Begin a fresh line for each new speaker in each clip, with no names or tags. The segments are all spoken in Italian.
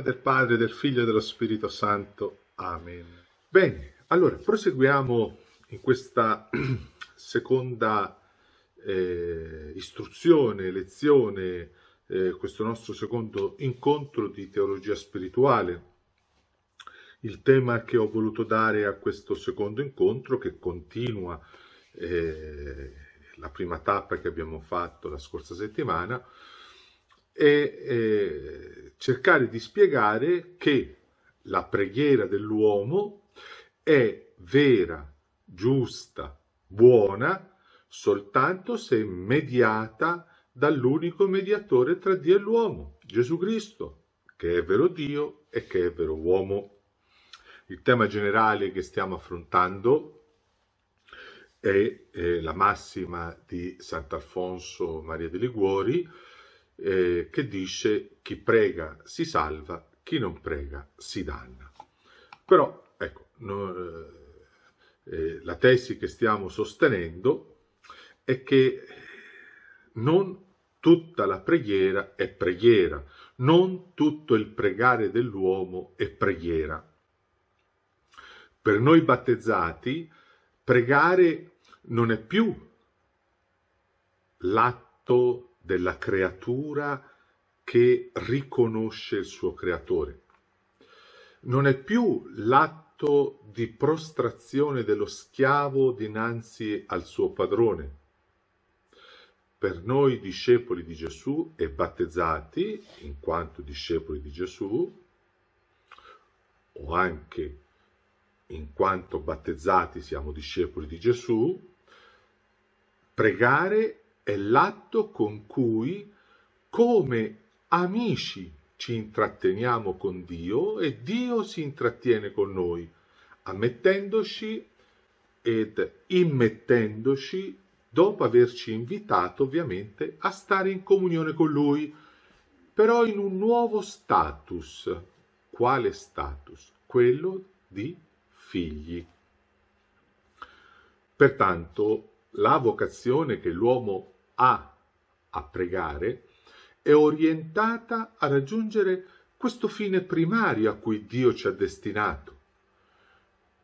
nome del Padre, del Figlio e dello Spirito Santo. Amen. Bene, allora proseguiamo in questa seconda eh, istruzione, lezione, eh, questo nostro secondo incontro di teologia spirituale. Il tema che ho voluto dare a questo secondo incontro, che continua eh, la prima tappa che abbiamo fatto la scorsa settimana, e eh, cercare di spiegare che la preghiera dell'uomo è vera, giusta, buona, soltanto se mediata dall'unico mediatore tra Dio e l'uomo, Gesù Cristo, che è vero Dio e che è vero uomo. Il tema generale che stiamo affrontando è eh, la massima di Sant'Alfonso Maria de Liguori, eh, che dice chi prega si salva, chi non prega si danna. Però, ecco, no, eh, eh, la tesi che stiamo sostenendo è che non tutta la preghiera è preghiera, non tutto il pregare dell'uomo è preghiera. Per noi battezzati, pregare non è più l'atto della creatura che riconosce il suo creatore. Non è più l'atto di prostrazione dello schiavo dinanzi al suo padrone. Per noi discepoli di Gesù e battezzati, in quanto discepoli di Gesù, o anche in quanto battezzati siamo discepoli di Gesù, pregare è l'atto con cui, come amici, ci intratteniamo con Dio e Dio si intrattiene con noi, ammettendoci ed immettendoci dopo averci invitato ovviamente a stare in comunione con Lui, però in un nuovo status. Quale status? Quello di figli. Pertanto la vocazione che l'uomo ha a pregare è orientata a raggiungere questo fine primario a cui Dio ci ha destinato,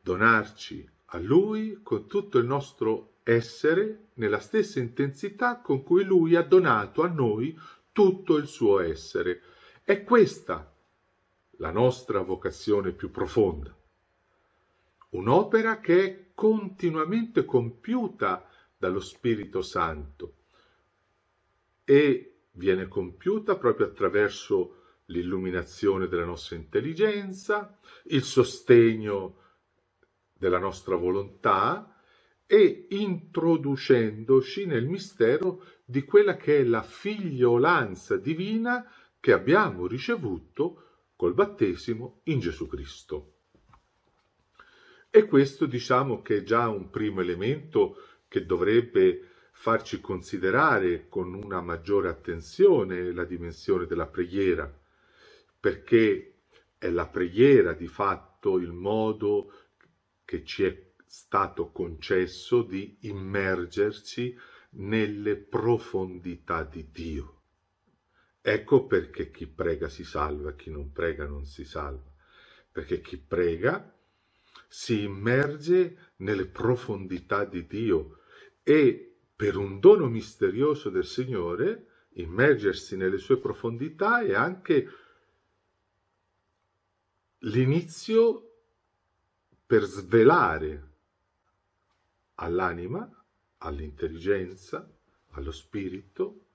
donarci a Lui con tutto il nostro essere nella stessa intensità con cui Lui ha donato a noi tutto il suo essere. È questa la nostra vocazione più profonda, un'opera che è continuamente compiuta dallo Spirito Santo e viene compiuta proprio attraverso l'illuminazione della nostra intelligenza, il sostegno della nostra volontà e introducendoci nel mistero di quella che è la figliolanza divina che abbiamo ricevuto col battesimo in Gesù Cristo. E questo diciamo che è già un primo elemento che dovrebbe farci considerare con una maggiore attenzione la dimensione della preghiera, perché è la preghiera di fatto il modo che ci è stato concesso di immergerci nelle profondità di Dio. Ecco perché chi prega si salva, chi non prega non si salva, perché chi prega si immerge nelle profondità di Dio, e per un dono misterioso del Signore immergersi nelle sue profondità è anche l'inizio per svelare all'anima, all'intelligenza, allo spirito,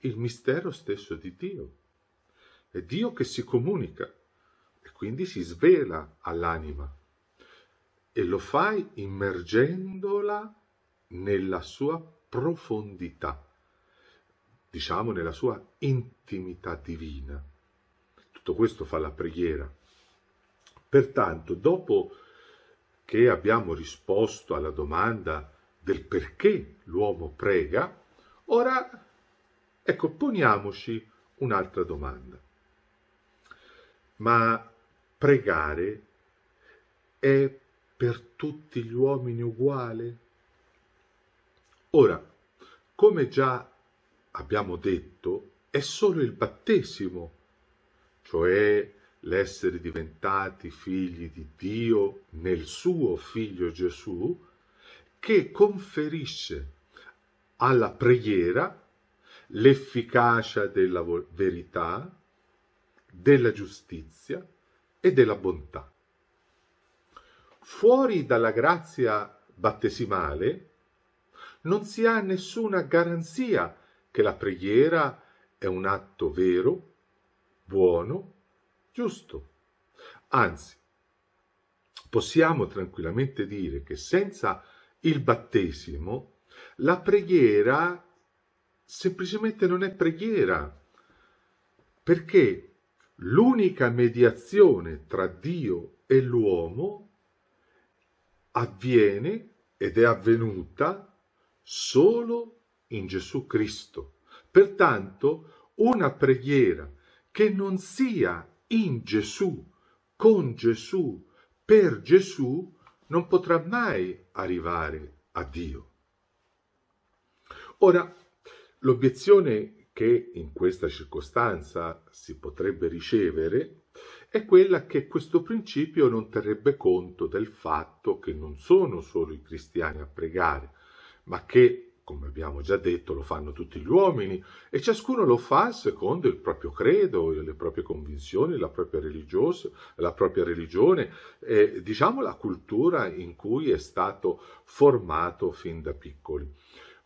il mistero stesso di Dio. È Dio che si comunica e quindi si svela all'anima e lo fai immergendola nella sua profondità, diciamo nella sua intimità divina. Tutto questo fa la preghiera. Pertanto, dopo che abbiamo risposto alla domanda del perché l'uomo prega, ora ecco, poniamoci un'altra domanda. Ma pregare è per tutti gli uomini uguale? Ora, come già abbiamo detto, è solo il battesimo, cioè l'essere diventati figli di Dio nel suo figlio Gesù, che conferisce alla preghiera l'efficacia della verità, della giustizia e della bontà. Fuori dalla grazia battesimale, non si ha nessuna garanzia che la preghiera è un atto vero, buono, giusto. Anzi, possiamo tranquillamente dire che senza il battesimo la preghiera semplicemente non è preghiera, perché l'unica mediazione tra Dio e l'uomo avviene ed è avvenuta solo in Gesù Cristo. Pertanto una preghiera che non sia in Gesù, con Gesù, per Gesù, non potrà mai arrivare a Dio. Ora, l'obiezione che in questa circostanza si potrebbe ricevere è quella che questo principio non terrebbe conto del fatto che non sono solo i cristiani a pregare, ma che, come abbiamo già detto, lo fanno tutti gli uomini e ciascuno lo fa secondo il proprio credo, le proprie convinzioni, la propria, la propria religione, eh, diciamo la cultura in cui è stato formato fin da piccoli.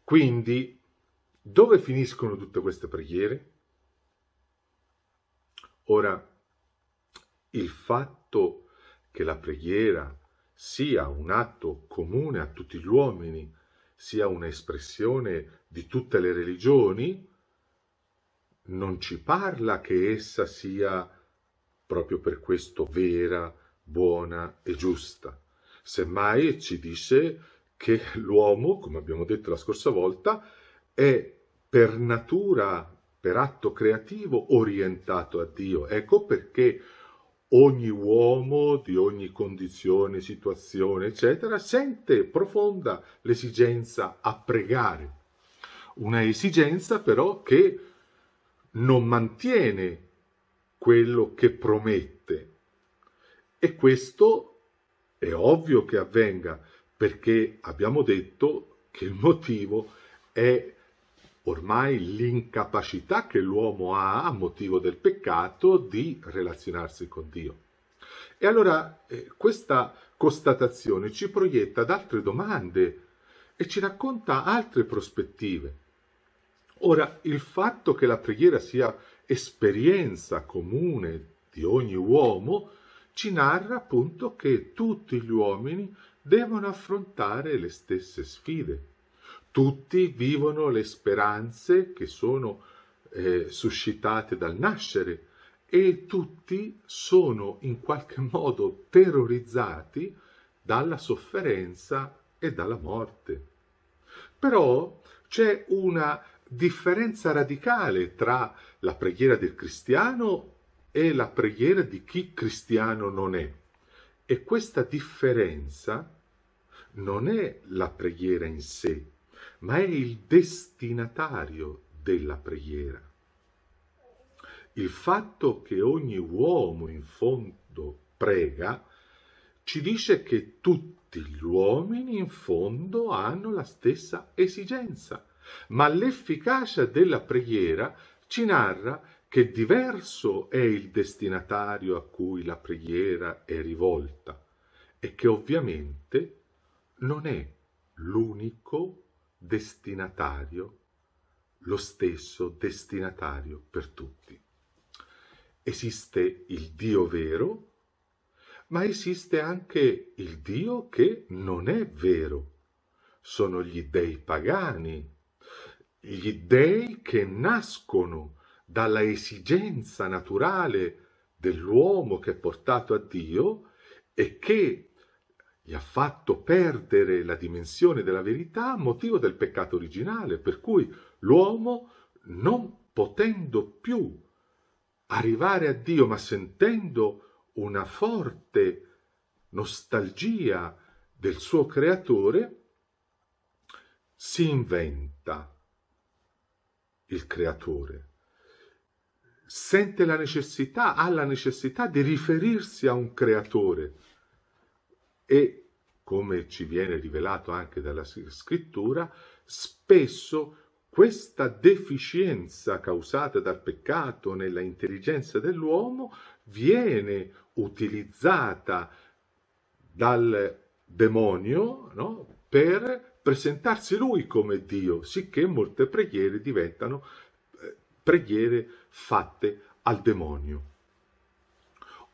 Quindi, dove finiscono tutte queste preghiere? Ora, il fatto che la preghiera sia un atto comune a tutti gli uomini, sia un'espressione di tutte le religioni, non ci parla che essa sia proprio per questo vera, buona e giusta. Semmai ci dice che l'uomo, come abbiamo detto la scorsa volta, è per natura, per atto creativo, orientato a Dio. Ecco perché ogni uomo di ogni condizione, situazione, eccetera, sente profonda l'esigenza a pregare. Una esigenza però che non mantiene quello che promette. E questo è ovvio che avvenga, perché abbiamo detto che il motivo è ormai l'incapacità che l'uomo ha a motivo del peccato di relazionarsi con Dio. E allora eh, questa constatazione ci proietta ad altre domande e ci racconta altre prospettive. Ora, il fatto che la preghiera sia esperienza comune di ogni uomo ci narra appunto che tutti gli uomini devono affrontare le stesse sfide tutti vivono le speranze che sono eh, suscitate dal nascere e tutti sono in qualche modo terrorizzati dalla sofferenza e dalla morte. Però c'è una differenza radicale tra la preghiera del cristiano e la preghiera di chi cristiano non è. E questa differenza non è la preghiera in sé, ma è il destinatario della preghiera. Il fatto che ogni uomo in fondo prega ci dice che tutti gli uomini in fondo hanno la stessa esigenza, ma l'efficacia della preghiera ci narra che diverso è il destinatario a cui la preghiera è rivolta e che ovviamente non è l'unico destinatario, lo stesso destinatario per tutti. Esiste il Dio vero, ma esiste anche il Dio che non è vero. Sono gli dei pagani, gli dei che nascono dalla esigenza naturale dell'uomo che è portato a Dio e che e ha fatto perdere la dimensione della verità, motivo del peccato originale, per cui l'uomo, non potendo più arrivare a Dio, ma sentendo una forte nostalgia del suo creatore, si inventa il creatore. Sente la necessità, ha la necessità di riferirsi a un creatore e come ci viene rivelato anche dalla scrittura, spesso questa deficienza causata dal peccato nella intelligenza dell'uomo viene utilizzata dal demonio no? per presentarsi lui come Dio, sicché molte preghiere diventano eh, preghiere fatte al demonio.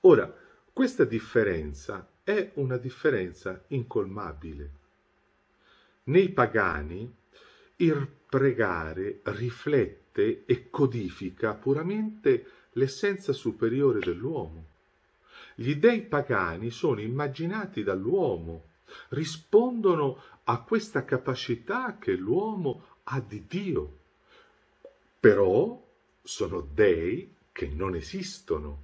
Ora, questa differenza è una differenza incolmabile. Nei pagani il pregare riflette e codifica puramente l'essenza superiore dell'uomo. Gli dei pagani sono immaginati dall'uomo, rispondono a questa capacità che l'uomo ha di Dio, però sono dei che non esistono.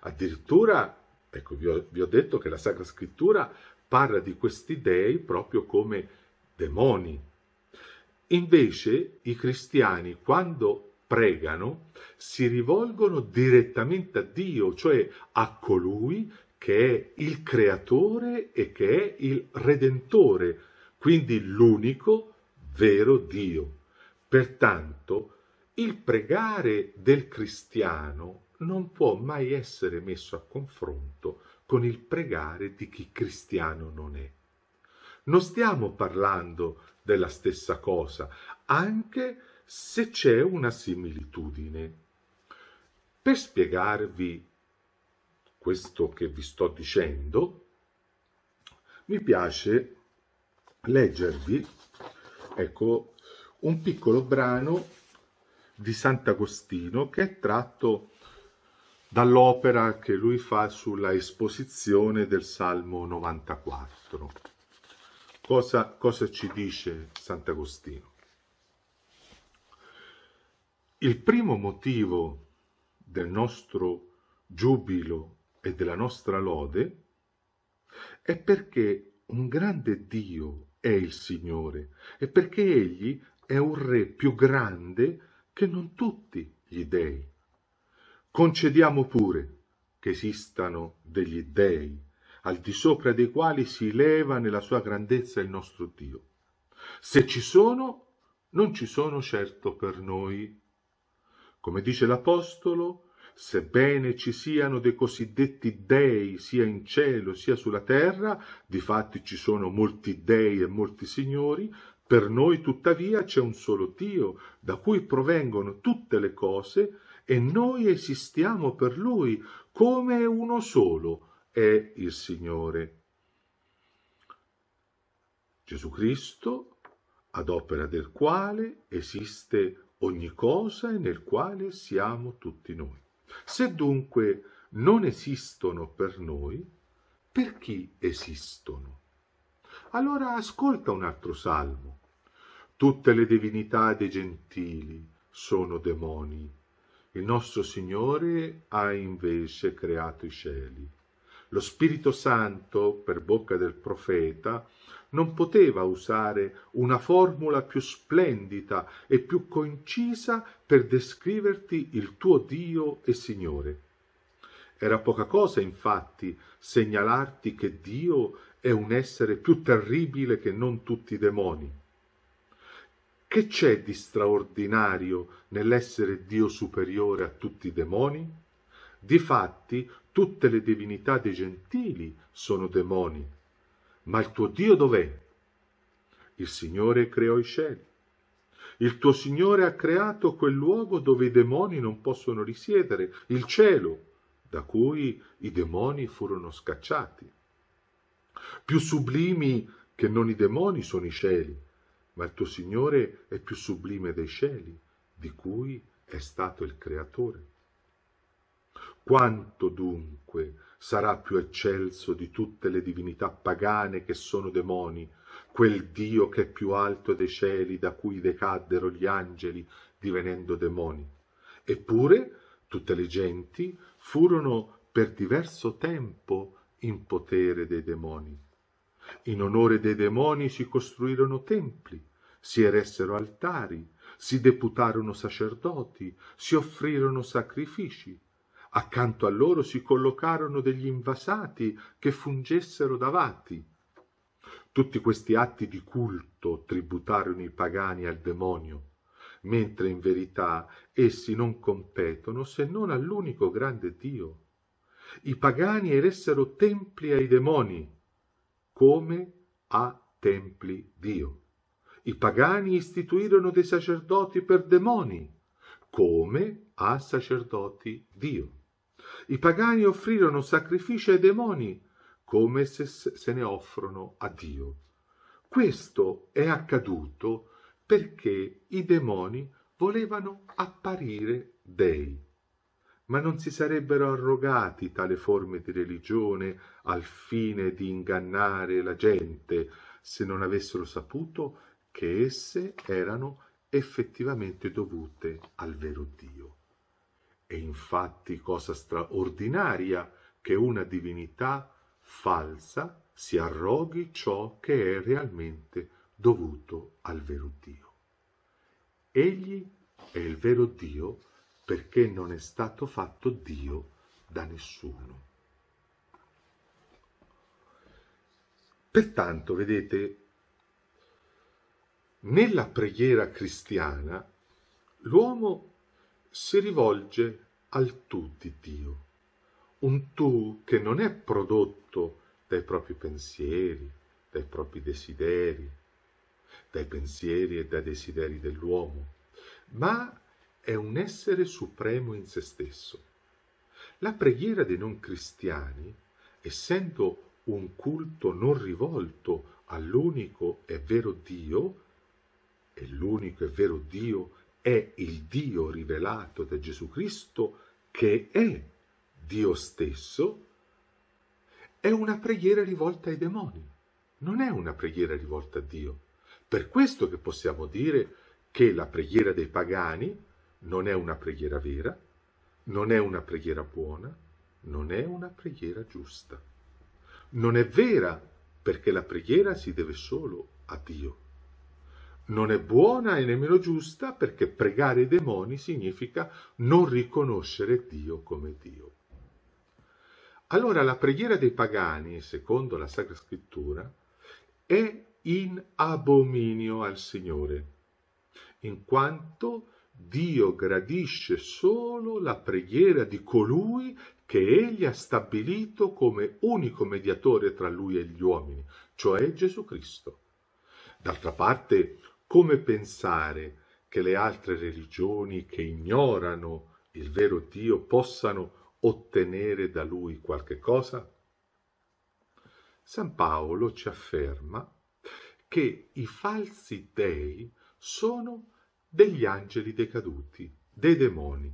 Addirittura Ecco, vi ho, vi ho detto che la Sacra Scrittura parla di questi dei proprio come demoni. Invece i cristiani quando pregano si rivolgono direttamente a Dio, cioè a colui che è il creatore e che è il redentore, quindi l'unico vero Dio. Pertanto il pregare del cristiano non può mai essere messo a confronto con il pregare di chi cristiano non è. Non stiamo parlando della stessa cosa, anche se c'è una similitudine. Per spiegarvi questo che vi sto dicendo, mi piace leggervi, ecco, un piccolo brano di Sant'Agostino che è tratto dall'opera che lui fa sulla esposizione del Salmo 94. Cosa, cosa ci dice Sant'Agostino? Il primo motivo del nostro giubilo e della nostra lode è perché un grande Dio è il Signore e perché Egli è un Re più grande che non tutti gli dèi. Concediamo pure che esistano degli dèi, al di sopra dei quali si leva nella sua grandezza il nostro Dio. Se ci sono, non ci sono certo per noi. Come dice l'Apostolo, sebbene ci siano dei cosiddetti dèi sia in cielo sia sulla terra, di fatti ci sono molti dèi e molti signori, per noi tuttavia c'è un solo Dio, da cui provengono tutte le cose e noi esistiamo per Lui come uno solo è il Signore. Gesù Cristo, ad opera del quale esiste ogni cosa e nel quale siamo tutti noi. Se dunque non esistono per noi, per chi esistono? Allora ascolta un altro salmo. Tutte le divinità dei gentili sono demoni il nostro Signore ha invece creato i cieli. Lo Spirito Santo, per bocca del profeta, non poteva usare una formula più splendida e più concisa per descriverti il tuo Dio e Signore. Era poca cosa, infatti, segnalarti che Dio è un essere più terribile che non tutti i demoni che c'è di straordinario nell'essere Dio superiore a tutti i demoni? Difatti, tutte le divinità dei gentili sono demoni. Ma il tuo Dio dov'è? Il Signore creò i cieli. Il tuo Signore ha creato quel luogo dove i demoni non possono risiedere, il cielo, da cui i demoni furono scacciati. Più sublimi che non i demoni sono i cieli, ma il tuo Signore è più sublime dei cieli, di cui è stato il Creatore. Quanto dunque sarà più eccelso di tutte le divinità pagane che sono demoni, quel Dio che è più alto dei cieli, da cui decaddero gli angeli, divenendo demoni. Eppure tutte le genti furono per diverso tempo in potere dei demoni in onore dei demoni si costruirono templi, si eressero altari, si deputarono sacerdoti, si offrirono sacrifici. Accanto a loro si collocarono degli invasati che fungessero d'avati. Tutti questi atti di culto tributarono i pagani al demonio, mentre in verità essi non competono se non all'unico grande Dio. I pagani eressero templi ai demoni, come a templi Dio. I pagani istituirono dei sacerdoti per demoni, come a sacerdoti Dio. I pagani offrirono sacrifici ai demoni, come se, se ne offrono a Dio. Questo è accaduto perché i demoni volevano apparire dei ma non si sarebbero arrogati tale forme di religione al fine di ingannare la gente se non avessero saputo che esse erano effettivamente dovute al vero Dio. È infatti cosa straordinaria che una divinità falsa si arroghi ciò che è realmente dovuto al vero Dio. Egli è il vero Dio perché non è stato fatto Dio da nessuno. Pertanto, vedete, nella preghiera cristiana l'uomo si rivolge al tu di Dio, un tu che non è prodotto dai propri pensieri, dai propri desideri, dai pensieri e dai desideri dell'uomo, ma è un essere supremo in se stesso. La preghiera dei non cristiani, essendo un culto non rivolto all'unico e vero Dio, e l'unico e vero Dio è il Dio rivelato da Gesù Cristo, che è Dio stesso, è una preghiera rivolta ai demoni, non è una preghiera rivolta a Dio. Per questo che possiamo dire che la preghiera dei pagani non è una preghiera vera, non è una preghiera buona, non è una preghiera giusta. Non è vera perché la preghiera si deve solo a Dio. Non è buona e nemmeno giusta perché pregare i demoni significa non riconoscere Dio come Dio. Allora la preghiera dei pagani, secondo la Sacra Scrittura, è in abominio al Signore, in quanto Dio gradisce solo la preghiera di colui che egli ha stabilito come unico mediatore tra lui e gli uomini, cioè Gesù Cristo. D'altra parte, come pensare che le altre religioni che ignorano il vero Dio possano ottenere da lui qualche cosa? San Paolo ci afferma che i falsi dei sono degli angeli decaduti, dei demoni.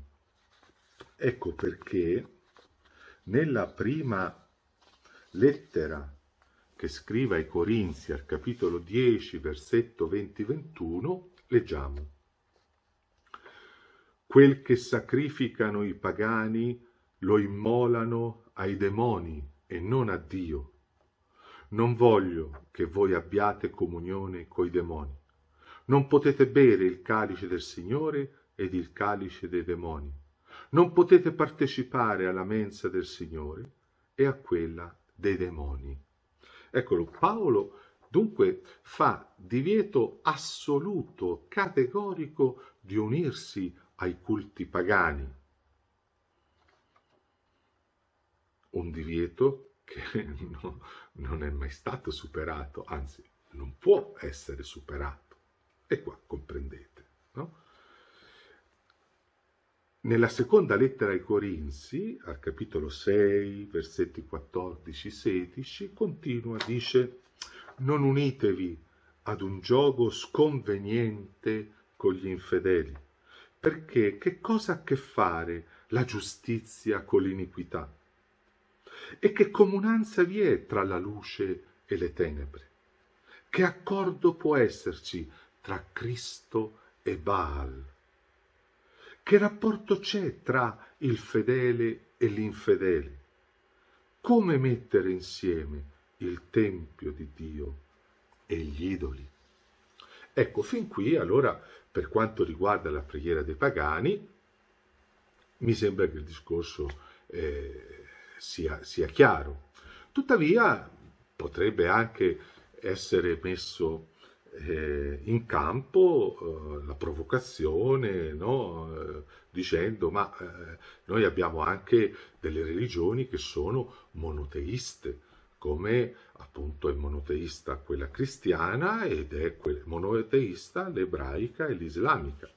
Ecco perché nella prima lettera che scrive ai Corinzi al capitolo 10 versetto 20-21 leggiamo Quel che sacrificano i pagani lo immolano ai demoni e non a Dio. Non voglio che voi abbiate comunione coi demoni. Non potete bere il calice del Signore ed il calice dei demoni. Non potete partecipare alla mensa del Signore e a quella dei demoni. Eccolo, Paolo dunque fa divieto assoluto, categorico, di unirsi ai culti pagani. Un divieto che non è mai stato superato, anzi non può essere superato. E qua comprendete. No? Nella seconda lettera ai Corinzi, al capitolo 6, versetti 14-16, continua, dice, non unitevi ad un gioco sconveniente con gli infedeli, perché che cosa ha a che fare la giustizia con l'iniquità? E che comunanza vi è tra la luce e le tenebre? Che accordo può esserci tra Cristo e Baal? Che rapporto c'è tra il fedele e l'infedele? Come mettere insieme il Tempio di Dio e gli idoli? Ecco, fin qui allora per quanto riguarda la preghiera dei pagani, mi sembra che il discorso eh, sia, sia, chiaro. Tuttavia potrebbe anche essere messo eh, in campo eh, la provocazione no? Eh, dicendo ma eh, noi abbiamo anche delle religioni che sono monoteiste come appunto è monoteista quella cristiana ed è monoteista l'ebraica e l'islamica.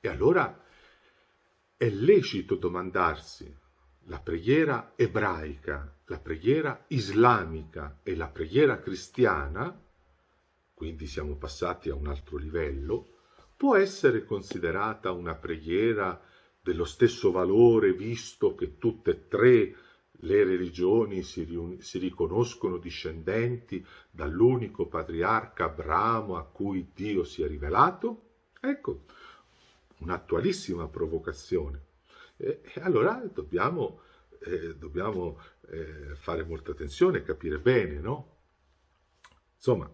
E allora è lecito domandarsi la preghiera ebraica, la preghiera islamica e la preghiera cristiana quindi siamo passati a un altro livello, può essere considerata una preghiera dello stesso valore visto che tutte e tre le religioni si, si riconoscono discendenti dall'unico patriarca Abramo a cui Dio si è rivelato? Ecco, un'attualissima provocazione. E, e allora dobbiamo, eh, dobbiamo eh, fare molta attenzione e capire bene, no? Insomma,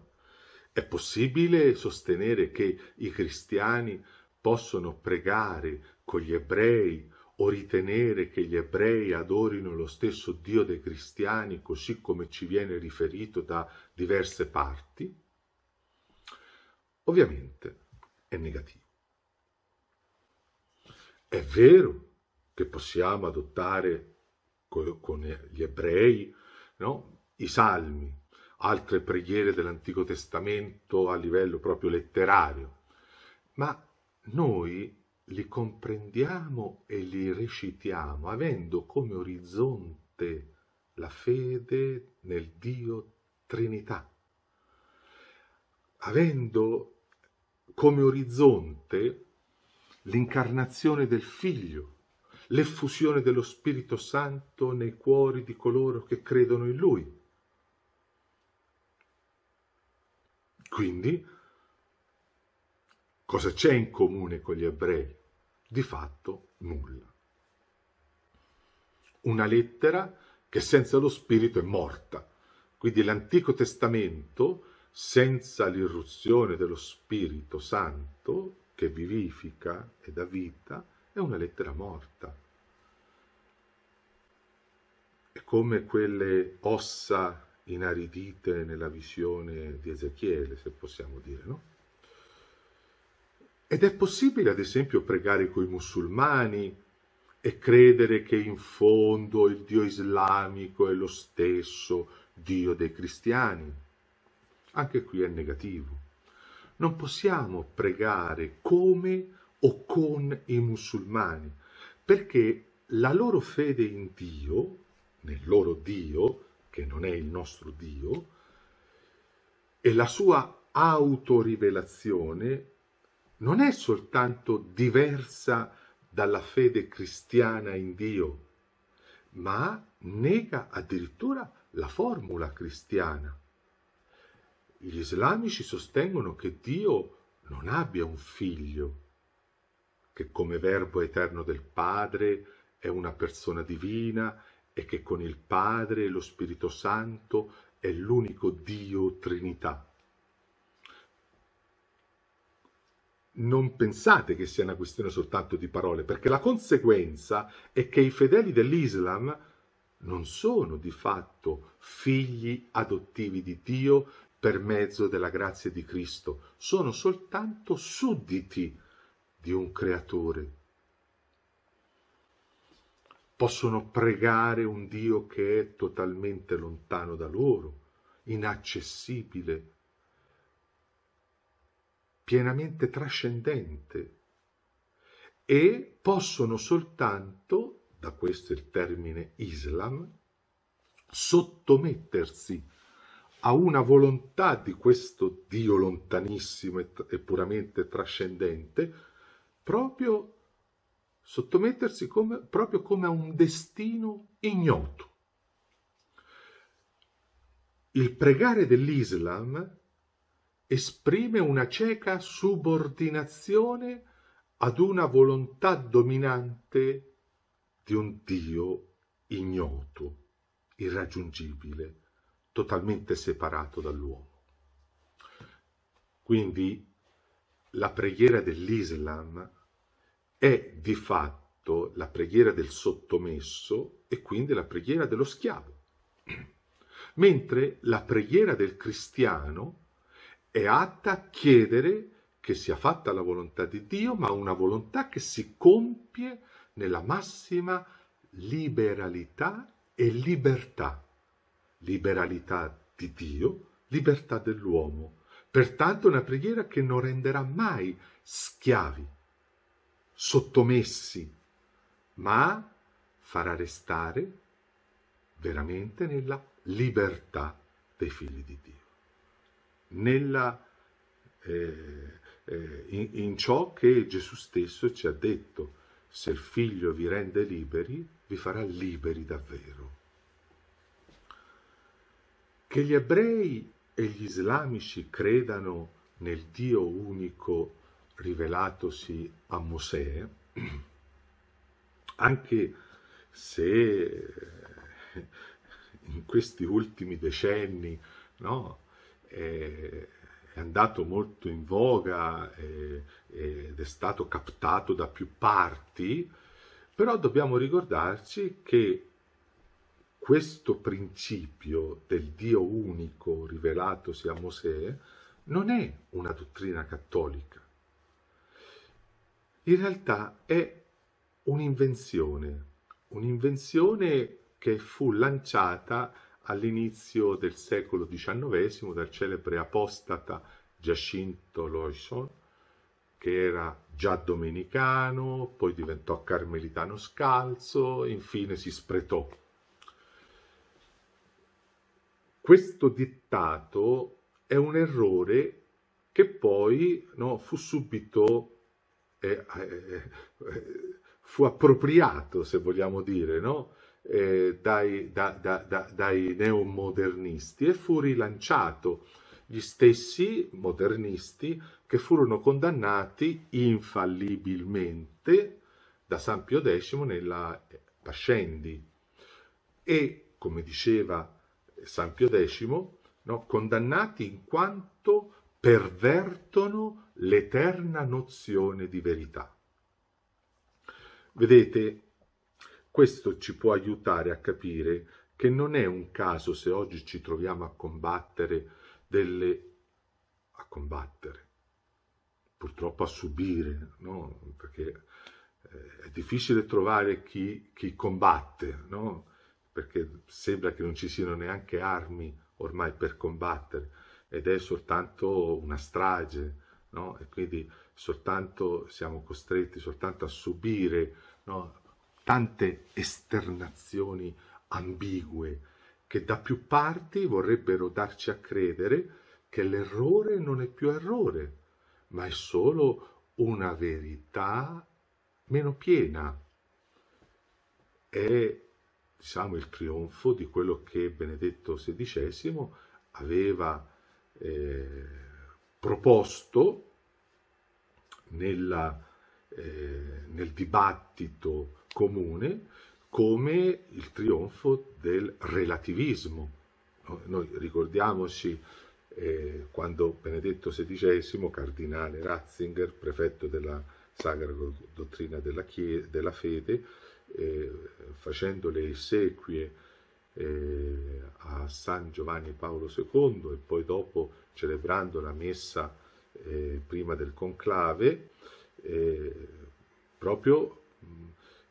è possibile sostenere che i cristiani possono pregare con gli ebrei o ritenere che gli ebrei adorino lo stesso Dio dei cristiani così come ci viene riferito da diverse parti? Ovviamente è negativo. È vero che possiamo adottare con gli ebrei no? i salmi, altre preghiere dell'Antico Testamento a livello proprio letterario, ma noi li comprendiamo e li recitiamo avendo come orizzonte la fede nel Dio Trinità, avendo come orizzonte l'incarnazione del Figlio, l'effusione dello Spirito Santo nei cuori di coloro che credono in Lui, Quindi, cosa c'è in comune con gli ebrei? Di fatto nulla. Una lettera che senza lo Spirito è morta. Quindi l'Antico Testamento, senza l'irruzione dello Spirito Santo, che vivifica e dà vita, è una lettera morta. È come quelle ossa inaridite nella visione di Ezechiele, se possiamo dire, no? Ed è possibile, ad esempio, pregare coi musulmani e credere che in fondo il Dio islamico è lo stesso Dio dei cristiani. Anche qui è negativo. Non possiamo pregare come o con i musulmani, perché la loro fede in Dio, nel loro Dio, che non è il nostro Dio, e la sua autorivelazione non è soltanto diversa dalla fede cristiana in Dio, ma nega addirittura la formula cristiana. Gli islamici sostengono che Dio non abbia un figlio, che come verbo eterno del Padre è una persona divina e che con il Padre e lo Spirito Santo è l'unico Dio Trinità. non pensate che sia una questione soltanto di parole, perché la conseguenza è che i fedeli dell'Islam non sono di fatto figli adottivi di Dio per mezzo della grazia di Cristo, sono soltanto sudditi di un creatore, possono pregare un Dio che è totalmente lontano da loro, inaccessibile, pienamente trascendente e possono soltanto, da questo il termine Islam, sottomettersi a una volontà di questo Dio lontanissimo e, puramente trascendente, proprio sottomettersi come, proprio come a un destino ignoto. Il pregare dell'Islam esprime una cieca subordinazione ad una volontà dominante di un Dio ignoto, irraggiungibile, totalmente separato dall'uomo. Quindi la preghiera dell'Islam è di fatto la preghiera del sottomesso e quindi la preghiera dello schiavo, mentre la preghiera del cristiano è atta a chiedere che sia fatta la volontà di Dio, ma una volontà che si compie nella massima liberalità e libertà. Liberalità di Dio, libertà dell'uomo. Pertanto una preghiera che non renderà mai schiavi sottomessi, ma farà restare veramente nella libertà dei figli di Dio, nella, eh, eh, in, in ciò che Gesù stesso ci ha detto, se il figlio vi rende liberi, vi farà liberi davvero. Che gli ebrei e gli islamici credano nel Dio unico rivelatosi a Mosè, anche se eh, in questi ultimi decenni no, è, andato molto in voga ed è stato captato da più parti, però dobbiamo ricordarci che questo principio del Dio unico rivelatosi a Mosè non è una dottrina cattolica in realtà è un'invenzione, un'invenzione che fu lanciata all'inizio del secolo XIX dal celebre apostata Giacinto Loison, che era già domenicano, poi diventò carmelitano scalzo, infine si spretò. Questo dittato è un errore che poi no, fu subito eh, eh, fu appropriato, se vogliamo dire, no? eh, dai, da, da, da, dai neomodernisti e fu rilanciato. Gli stessi modernisti che furono condannati infallibilmente da San Pio X nella Pascendi e, come diceva San Pio X, no, condannati in quanto pervertono l'eterna nozione di verità. Vedete, questo ci può aiutare a capire che non è un caso se oggi ci troviamo a combattere delle... a combattere, purtroppo a subire, no? Perché eh, è difficile trovare chi, chi combatte, no? Perché sembra che non ci siano neanche armi ormai per combattere ed è soltanto una strage, no? e quindi soltanto, siamo costretti soltanto a subire no? tante esternazioni ambigue che da più parti vorrebbero darci a credere che l'errore non è più errore, ma è solo una verità meno piena. È diciamo, il trionfo di quello che Benedetto XVI aveva eh, proposto nella, eh, nel dibattito comune come il trionfo del relativismo. Noi ricordiamoci eh, quando Benedetto XVI, cardinale Ratzinger, prefetto della Sacra Dottrina della, Chiesa, della Fede, eh, facendo le esequie eh, a San Giovanni Paolo II e poi dopo celebrando la messa eh, prima del conclave, eh, proprio mh,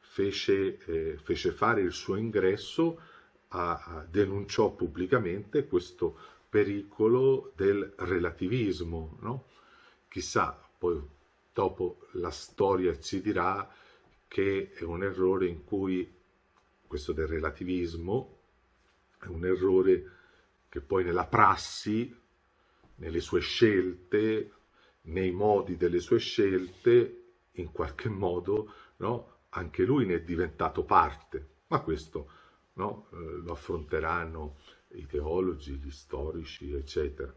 fece, eh, fece, fare il suo ingresso, a, a, denunciò pubblicamente questo pericolo del relativismo. No? Chissà, poi dopo la storia ci dirà che è un errore in cui questo del relativismo è un errore che poi nella prassi, nelle sue scelte, nei modi delle sue scelte, in qualche modo, no, anche lui ne è diventato parte. Ma questo no, eh, lo affronteranno i teologi, gli storici, eccetera.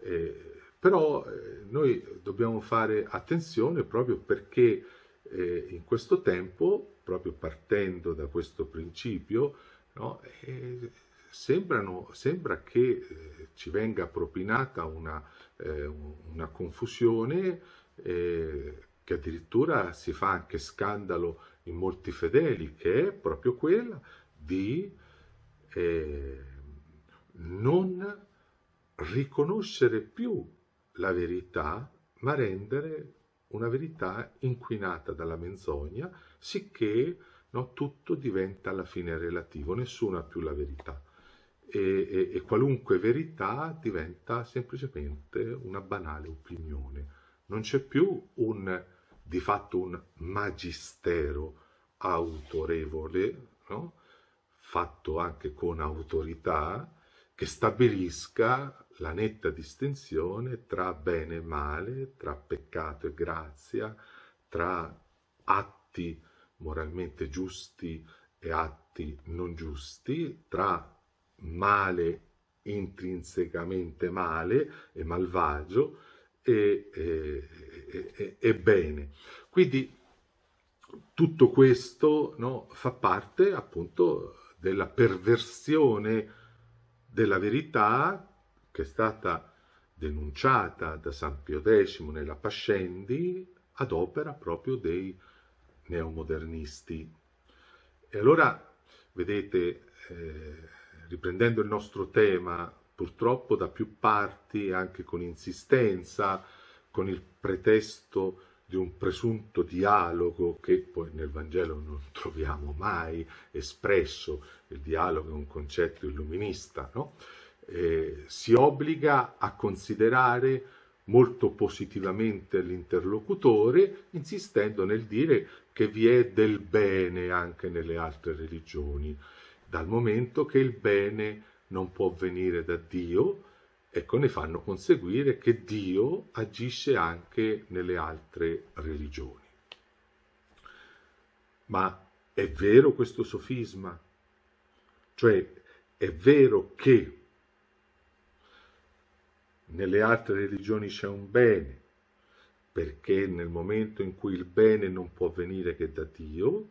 Eh, però eh, noi dobbiamo fare attenzione proprio perché eh, in questo tempo, proprio partendo da questo principio, no, eh, sembrano, sembra che eh, ci venga propinata una, eh, una confusione eh, che addirittura si fa anche scandalo in molti fedeli, che è proprio quella di eh, non riconoscere più la verità, ma rendere una verità inquinata dalla menzogna, sicché no, tutto diventa alla fine relativo, nessuno ha più la verità e, e, e qualunque verità diventa semplicemente una banale opinione. Non c'è più un, di fatto un magistero autorevole, no? fatto anche con autorità, che stabilisca la netta distinzione tra bene e male, tra peccato e grazia, tra atti moralmente giusti e atti non giusti, tra male, intrinsecamente male e malvagio, e, e, e, e bene. Quindi tutto questo no, fa parte appunto della perversione della verità che è stata denunciata da San Pio X nella Pascendi ad opera proprio dei neomodernisti. E allora, vedete, eh, riprendendo il nostro tema, purtroppo da più parti, anche con insistenza, con il pretesto di un presunto dialogo che poi nel Vangelo non troviamo mai espresso, il dialogo è un concetto illuminista, no? eh, si obbliga a considerare molto positivamente l'interlocutore, insistendo nel dire che vi è del bene anche nelle altre religioni dal momento che il bene non può venire da Dio, ecco ne fanno conseguire che Dio agisce anche nelle altre religioni. Ma è vero questo sofisma? Cioè è vero che nelle altre religioni c'è un bene, perché nel momento in cui il bene non può venire che da Dio,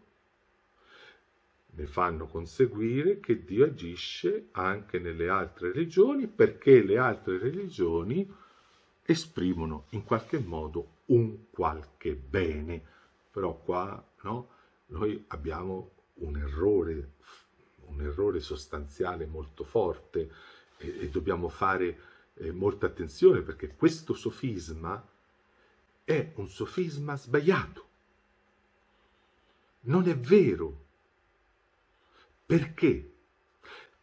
ne fanno conseguire che Dio agisce anche nelle altre religioni perché le altre religioni esprimono in qualche modo un qualche bene. Però qua no, noi abbiamo un errore, un errore sostanziale molto forte e, e dobbiamo fare eh, molta attenzione perché questo sofisma è un sofisma sbagliato. Non è vero perché?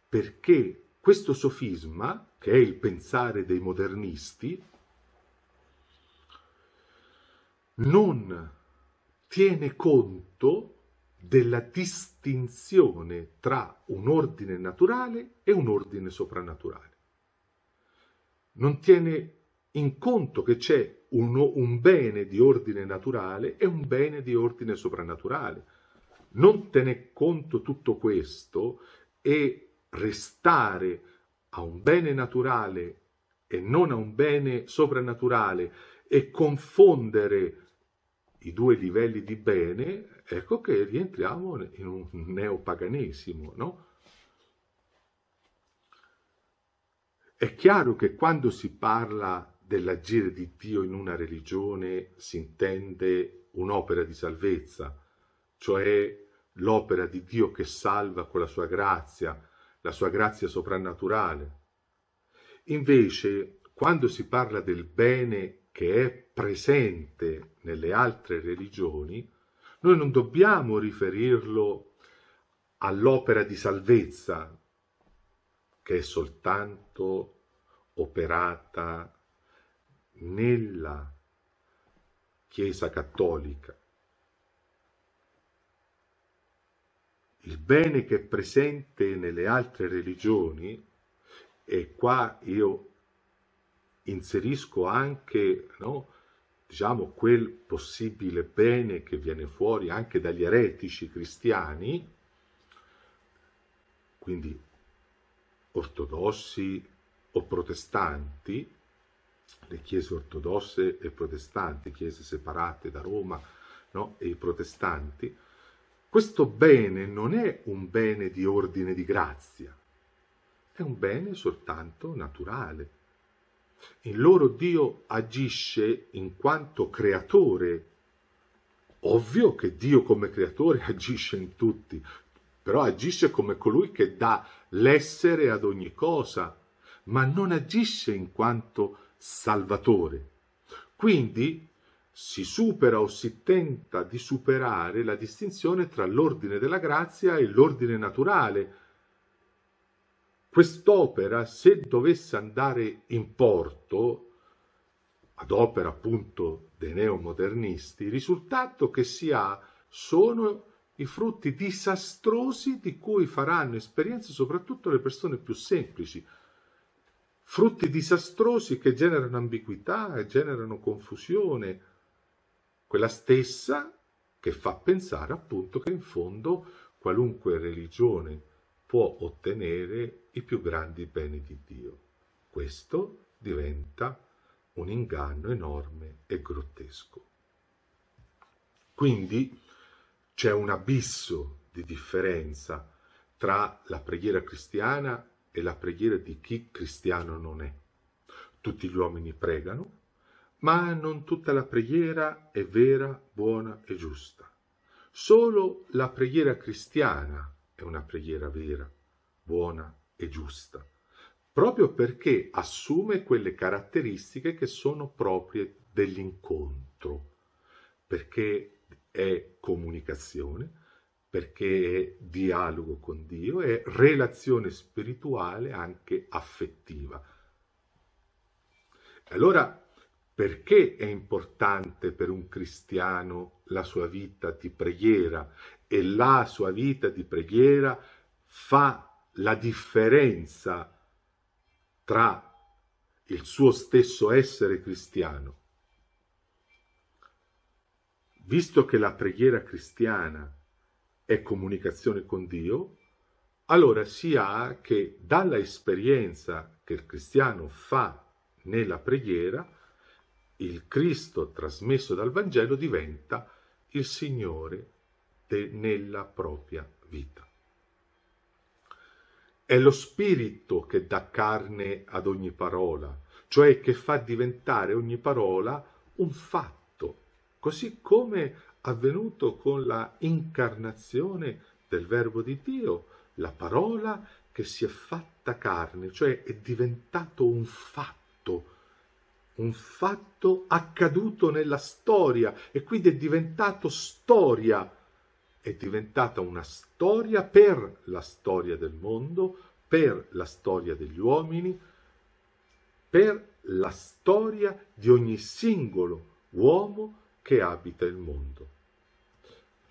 Perché questo sofisma, che è il pensare dei modernisti, non tiene conto della distinzione tra un ordine naturale e un ordine soprannaturale. Non tiene in conto che c'è un, un bene di ordine naturale e un bene di ordine soprannaturale non tener conto tutto questo e restare a un bene naturale e non a un bene soprannaturale e confondere i due livelli di bene, ecco che rientriamo in un neopaganesimo, no? È chiaro che quando si parla dell'agire di Dio in una religione si intende un'opera di salvezza, cioè l'opera di Dio che salva con la sua grazia, la sua grazia soprannaturale. Invece, quando si parla del bene che è presente nelle altre religioni, noi non dobbiamo riferirlo all'opera di salvezza, che è soltanto operata nella Chiesa cattolica, il bene che è presente nelle altre religioni, e qua io inserisco anche no, diciamo, quel possibile bene che viene fuori anche dagli eretici cristiani, quindi ortodossi o protestanti, le chiese ortodosse e protestanti, chiese separate da Roma no, e i protestanti, questo bene non è un bene di ordine di grazia, è un bene soltanto naturale. In loro Dio agisce in quanto creatore. Ovvio che Dio come creatore agisce in tutti, però agisce come colui che dà l'essere ad ogni cosa, ma non agisce in quanto salvatore. Quindi si supera o si tenta di superare la distinzione tra l'ordine della grazia e l'ordine naturale. Quest'opera, se dovesse andare in porto, ad opera appunto dei neomodernisti, il risultato che si ha sono i frutti disastrosi di cui faranno esperienza soprattutto le persone più semplici, frutti disastrosi che generano ambiguità, generano confusione, quella stessa che fa pensare appunto che in fondo qualunque religione può ottenere i più grandi beni di Dio. Questo diventa un inganno enorme e grottesco. Quindi c'è un abisso di differenza tra la preghiera cristiana e la preghiera di chi cristiano non è. Tutti gli uomini pregano, ma non tutta la preghiera è vera, buona e giusta. Solo la preghiera cristiana è una preghiera vera, buona e giusta, proprio perché assume quelle caratteristiche che sono proprie dell'incontro, perché è comunicazione, perché è dialogo con Dio, è relazione spirituale anche affettiva. Allora perché è importante per un cristiano la sua vita di preghiera e la sua vita di preghiera fa la differenza tra il suo stesso essere cristiano. Visto che la preghiera cristiana è comunicazione con Dio, allora si ha che dalla esperienza che il cristiano fa nella preghiera il Cristo trasmesso dal Vangelo diventa il Signore nella propria vita. È lo Spirito che dà carne ad ogni parola, cioè che fa diventare ogni parola un fatto, così come avvenuto con la incarnazione del Verbo di Dio, la parola che si è fatta carne, cioè è diventato un fatto un fatto accaduto nella storia e quindi è diventato storia, è diventata una storia per la storia del mondo, per la storia degli uomini, per la storia di ogni singolo uomo che abita il mondo.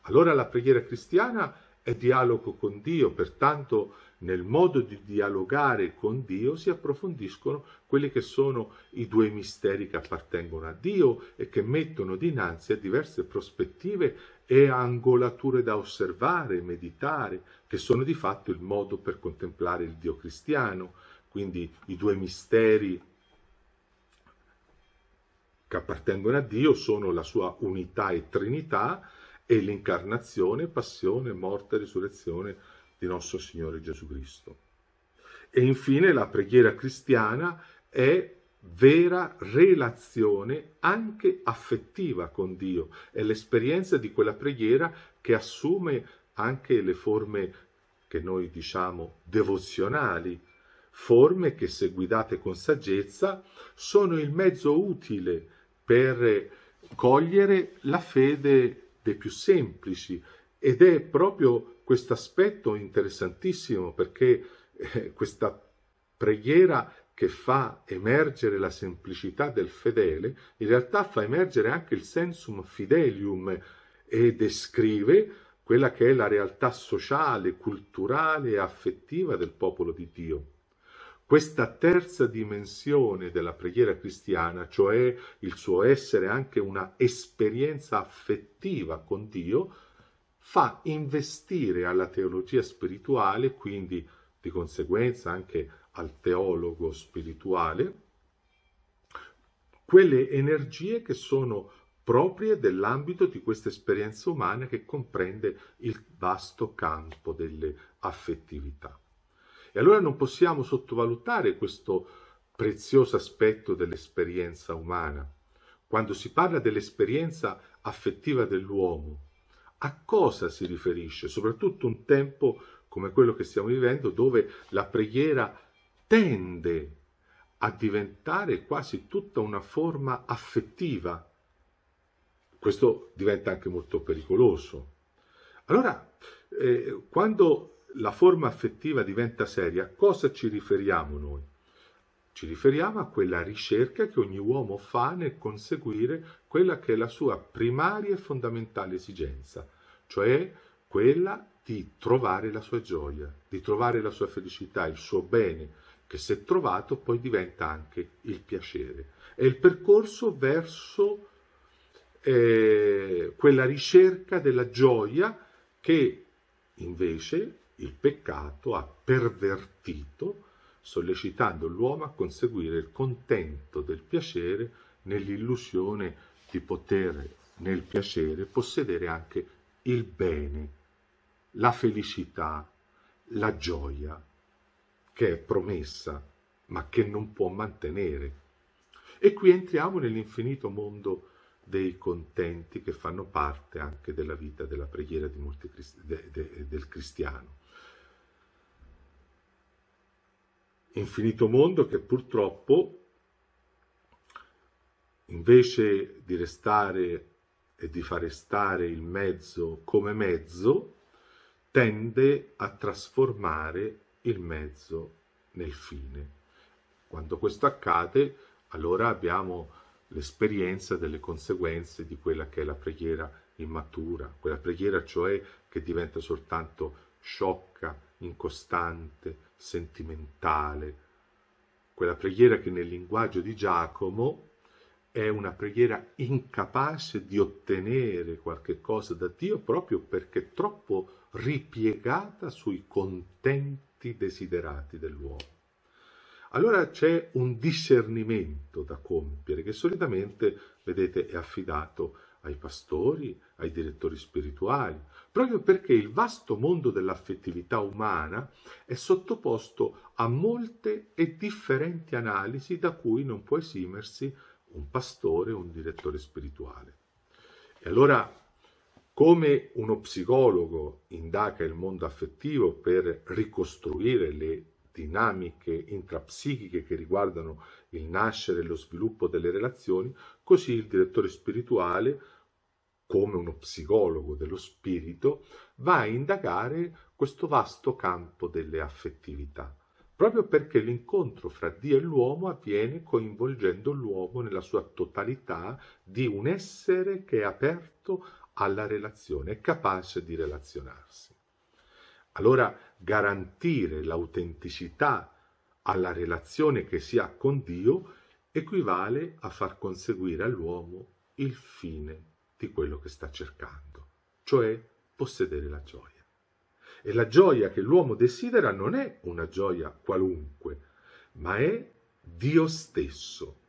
Allora la preghiera cristiana è dialogo con Dio, pertanto nel modo di dialogare con Dio si approfondiscono quelli che sono i due misteri che appartengono a Dio e che mettono dinanzi a diverse prospettive e angolature da osservare, meditare, che sono di fatto il modo per contemplare il Dio cristiano, quindi i due misteri che appartengono a Dio sono la sua unità e trinità e l'incarnazione, passione, morte, risurrezione, di nostro Signore Gesù Cristo. E infine la preghiera cristiana è vera relazione anche affettiva con Dio, è l'esperienza di quella preghiera che assume anche le forme che noi diciamo devozionali, forme che se guidate con saggezza sono il mezzo utile per cogliere la fede dei più semplici ed è proprio questo aspetto interessantissimo perché eh, questa preghiera che fa emergere la semplicità del fedele, in realtà fa emergere anche il sensum fidelium e descrive quella che è la realtà sociale, culturale e affettiva del popolo di Dio. Questa terza dimensione della preghiera cristiana, cioè il suo essere anche una esperienza affettiva con Dio, fa investire alla teologia spirituale, quindi di conseguenza anche al teologo spirituale, quelle energie che sono proprie dell'ambito di questa esperienza umana che comprende il vasto campo delle affettività. E allora non possiamo sottovalutare questo prezioso aspetto dell'esperienza umana. Quando si parla dell'esperienza affettiva dell'uomo, a cosa si riferisce, soprattutto un tempo come quello che stiamo vivendo dove la preghiera tende a diventare quasi tutta una forma affettiva. Questo diventa anche molto pericoloso. Allora, eh, quando la forma affettiva diventa seria, a cosa ci riferiamo noi? Ci riferiamo a quella ricerca che ogni uomo fa nel conseguire quella che è la sua primaria e fondamentale esigenza, cioè quella di trovare la sua gioia, di trovare la sua felicità, il suo bene, che se trovato poi diventa anche il piacere. È il percorso verso eh, quella ricerca della gioia che invece il peccato ha pervertito sollecitando l'uomo a conseguire il contento del piacere nell'illusione di poter nel piacere possedere anche il bene, la felicità, la gioia, che è promessa ma che non può mantenere. E qui entriamo nell'infinito mondo dei contenti che fanno parte anche della vita della preghiera di molti, de, de, del cristiano. infinito mondo che purtroppo, invece di restare e di fare stare il mezzo come mezzo, tende a trasformare il mezzo nel fine. Quando questo accade, allora abbiamo l'esperienza delle conseguenze di quella che è la preghiera immatura, quella preghiera cioè che diventa soltanto sciocca, incostante, sentimentale, quella preghiera che nel linguaggio di Giacomo è una preghiera incapace di ottenere qualche cosa da Dio proprio perché troppo ripiegata sui contenti desiderati dell'uomo. Allora c'è un discernimento da compiere che solitamente, vedete, è affidato a ai pastori, ai direttori spirituali, proprio perché il vasto mondo dell'affettività umana è sottoposto a molte e differenti analisi da cui non può esimersi un pastore o un direttore spirituale. E allora, come uno psicologo indaga il mondo affettivo per ricostruire le dinamiche intrapsichiche che riguardano il nascere e lo sviluppo delle relazioni, così il direttore spirituale come uno psicologo dello spirito, va a indagare questo vasto campo delle affettività, proprio perché l'incontro fra Dio e l'uomo avviene coinvolgendo l'uomo nella sua totalità di un essere che è aperto alla relazione, è capace di relazionarsi. Allora garantire l'autenticità alla relazione che si ha con Dio equivale a far conseguire all'uomo il fine di quello che sta cercando, cioè possedere la gioia. E la gioia che l'uomo desidera non è una gioia qualunque, ma è Dio stesso.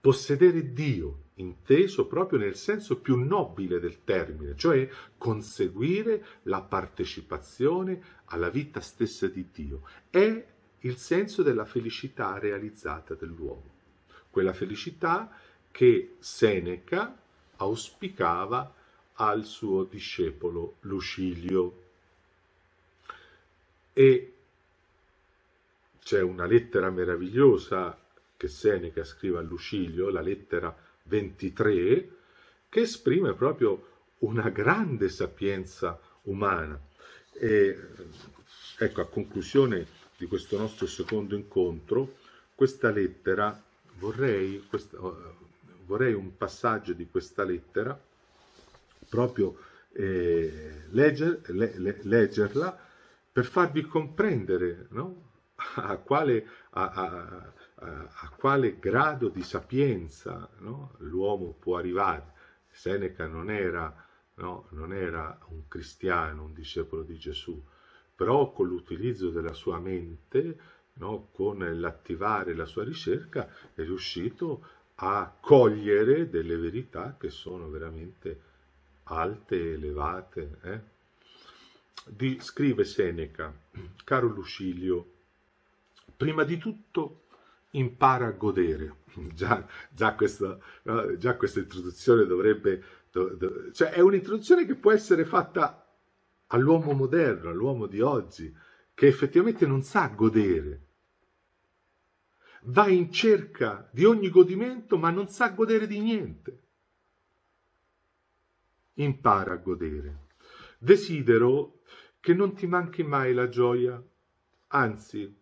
Possedere Dio, inteso proprio nel senso più nobile del termine, cioè conseguire la partecipazione alla vita stessa di Dio, è il senso della felicità realizzata dell'uomo. Quella felicità che Seneca, auspicava al suo discepolo Lucilio. E c'è una lettera meravigliosa che Seneca scrive a Lucilio, la lettera 23, che esprime proprio una grande sapienza umana. E, ecco, a conclusione di questo nostro secondo incontro, questa lettera vorrei, questa, vorrei un passaggio di questa lettera, proprio eh, legger, le, le, leggerla, per farvi comprendere no? a, quale, a, a, a, quale, grado di sapienza no? l'uomo può arrivare. Seneca non era, no? non era un cristiano, un discepolo di Gesù, però con l'utilizzo della sua mente No, con l'attivare la sua ricerca, è riuscito a cogliere delle verità che sono veramente alte, elevate. Eh? Di, scrive Seneca, caro Lucilio, prima di tutto impara a godere. Già, già, questa, già questa, introduzione dovrebbe... Do, do, cioè è un'introduzione che può essere fatta all'uomo moderno, all'uomo di oggi, che effettivamente non sa godere va in cerca di ogni godimento ma non sa godere di niente. Impara a godere. Desidero che non ti manchi mai la gioia, anzi,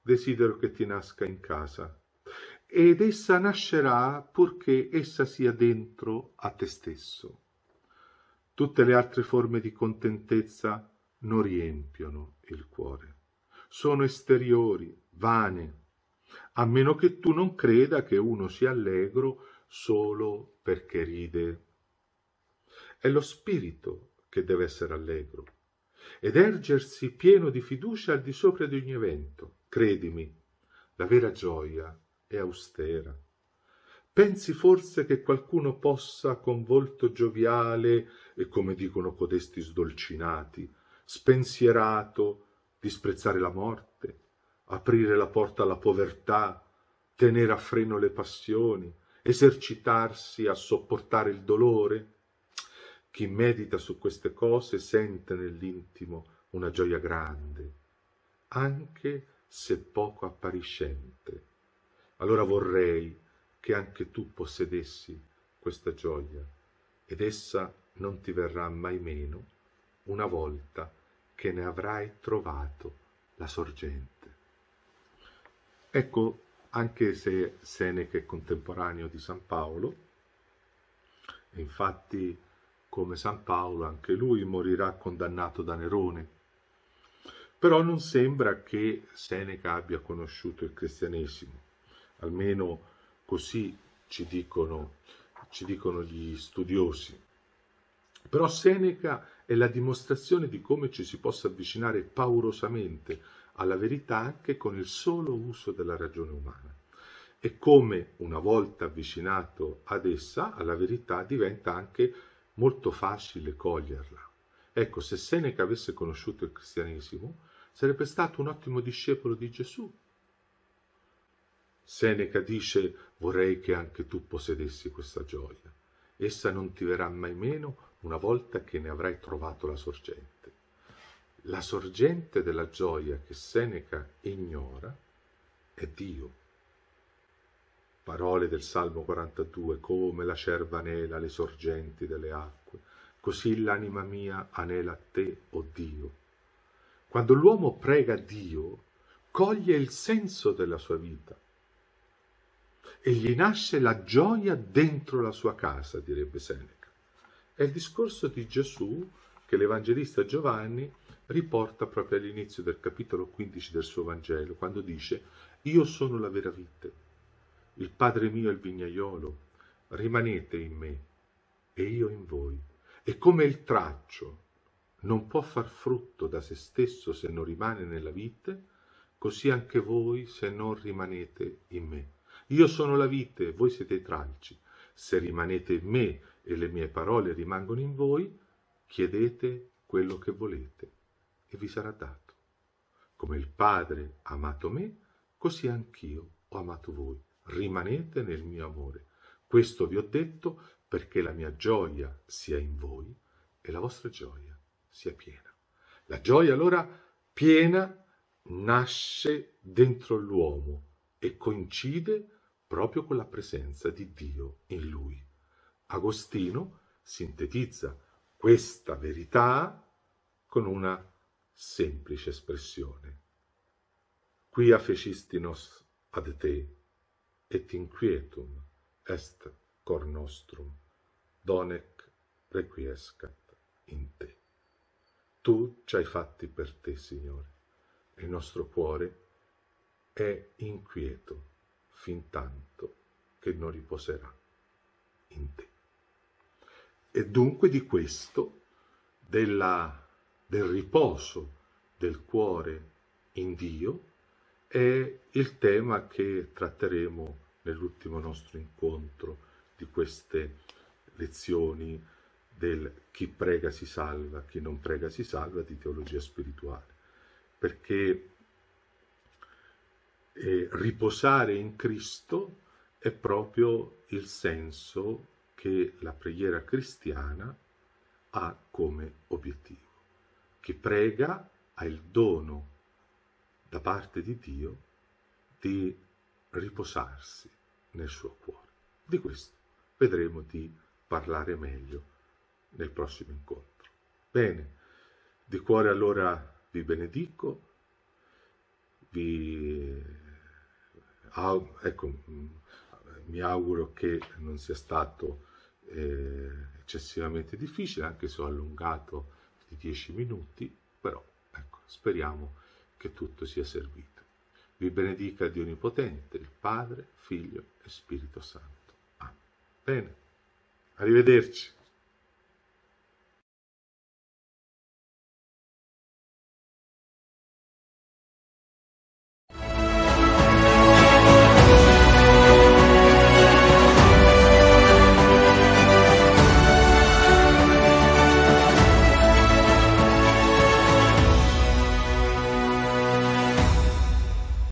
desidero che ti nasca in casa. Ed essa nascerà purché essa sia dentro a te stesso. Tutte le altre forme di contentezza non riempiono il cuore. Sono esteriori, vane, a meno che tu non creda che uno sia allegro solo perché ride. È lo spirito che deve essere allegro ed ergersi pieno di fiducia al di sopra di ogni evento. Credimi, la vera gioia è austera. Pensi forse che qualcuno possa, con volto gioviale e come dicono codesti sdolcinati, spensierato, disprezzare la morte? aprire la porta alla povertà, tenere a freno le passioni, esercitarsi a sopportare il dolore. Chi medita su queste cose sente nell'intimo una gioia grande, anche se poco appariscente. Allora vorrei che anche tu possedessi questa gioia, ed essa non ti verrà mai meno una volta che ne avrai trovato la sorgente. Ecco anche se Seneca è contemporaneo di San Paolo, infatti come San Paolo anche lui morirà condannato da Nerone, però non sembra che Seneca abbia conosciuto il cristianesimo, almeno così ci dicono, ci dicono gli studiosi. Però Seneca è la dimostrazione di come ci si possa avvicinare paurosamente alla verità anche con il solo uso della ragione umana e come una volta avvicinato ad essa, alla verità, diventa anche molto facile coglierla. Ecco, se Seneca avesse conosciuto il cristianesimo, sarebbe stato un ottimo discepolo di Gesù. Seneca dice, vorrei che anche tu possedessi questa gioia. Essa non ti verrà mai meno una volta che ne avrai trovato la sorgente. La sorgente della gioia che Seneca ignora è Dio. Parole del Salmo 42, come la cerva anela le sorgenti delle acque, così l'anima mia anela a te, o oh Dio. Quando l'uomo prega Dio, coglie il senso della sua vita e gli nasce la gioia dentro la sua casa, direbbe Seneca. È il discorso di Gesù che l'Evangelista Giovanni riporta proprio all'inizio del capitolo 15 del suo Vangelo, quando dice Io sono la vera vite, il Padre mio è il vignaiolo, rimanete in me e io in voi. E come il traccio non può far frutto da se stesso se non rimane nella vite, così anche voi se non rimanete in me. Io sono la vite, voi siete i tralci. Se rimanete in me e le mie parole rimangono in voi, chiedete quello che volete e vi sarà dato. Come il Padre ha amato me, così anch'io ho amato voi. Rimanete nel mio amore. Questo vi ho detto perché la mia gioia sia in voi e la vostra gioia sia piena. La gioia allora piena nasce dentro l'uomo e coincide proprio con la presenza di Dio in lui. Agostino sintetizza questa verità con una semplice espressione. Quia fecistinos ad te, et inquietum est cor nostrum, donec requiescat in te. Tu ci hai fatti per te, Signore, e il nostro cuore è inquieto fin tanto che non riposerà in te. E dunque di questo, della del riposo del cuore in Dio è il tema che tratteremo nell'ultimo nostro incontro di queste lezioni del chi prega si salva, chi non prega si salva di teologia spirituale, perché eh, riposare in Cristo è proprio il senso che la preghiera cristiana ha come obiettivo. Chi prega ha il dono da parte di Dio di riposarsi nel suo cuore. Di questo vedremo di parlare meglio nel prossimo incontro. Bene, di cuore allora vi benedico, vi ah, ecco, mi auguro che non sia stato eh, eccessivamente difficile, anche se ho allungato di 10 minuti, però ecco, speriamo che tutto sia servito. Vi benedica Dio Onnipotente, il Padre, Figlio e Spirito Santo. Amen. Bene, arrivederci.